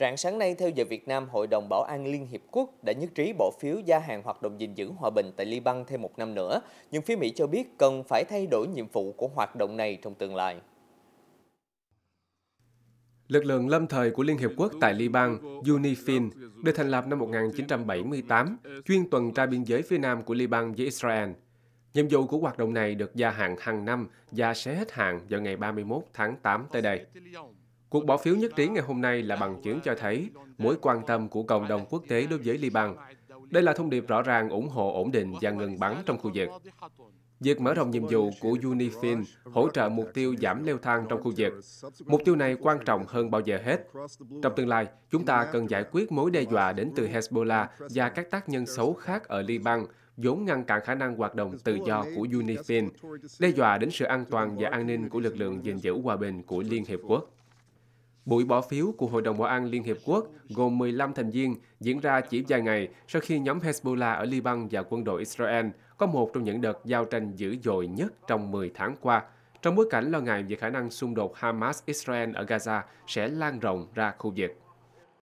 Rạng sáng nay, theo giờ Việt Nam, Hội đồng Bảo an Liên Hiệp Quốc đã nhất trí bỏ phiếu gia hạn hoạt động gìn giữ hòa bình tại Liban thêm một năm nữa, nhưng phía Mỹ cho biết cần phải thay đổi nhiệm vụ của hoạt động này trong tương lai. Lực lượng lâm thời của Liên Hiệp Quốc tại Liban, UNIFIL, được thành lập năm 1978, chuyên tuần tra biên giới phía nam của Liban với Israel. Nhiệm vụ của hoạt động này được gia hạn hàng năm và sẽ hết hạn vào ngày 31 tháng 8 tới đây. Cuộc bỏ phiếu nhất trí ngày hôm nay là bằng chứng cho thấy mối quan tâm của cộng đồng quốc tế đối với Liban. Đây là thông điệp rõ ràng ủng hộ ổn định và ngừng bắn trong khu vực. Việc mở rộng nhiệm vụ của UNIFIL hỗ trợ mục tiêu giảm leo thang trong khu vực. Mục tiêu này quan trọng hơn bao giờ hết. Trong tương lai, chúng ta cần giải quyết mối đe dọa đến từ Hezbollah và các tác nhân xấu khác ở Liban vốn ngăn cản khả năng hoạt động tự do của UNIFIL, đe dọa đến sự an toàn và an ninh của lực lượng gìn giữ hòa bình của Liên Hiệp Quốc. Buổi bỏ phiếu của Hội đồng Bảo an Liên Hiệp Quốc gồm 15 thành viên diễn ra chỉ vài ngày sau khi nhóm Hezbollah ở Liban và quân đội Israel có một trong những đợt giao tranh dữ dội nhất trong 10 tháng qua, trong bối cảnh lo ngại về khả năng xung đột Hamas-Israel ở Gaza sẽ lan rộng ra khu vực.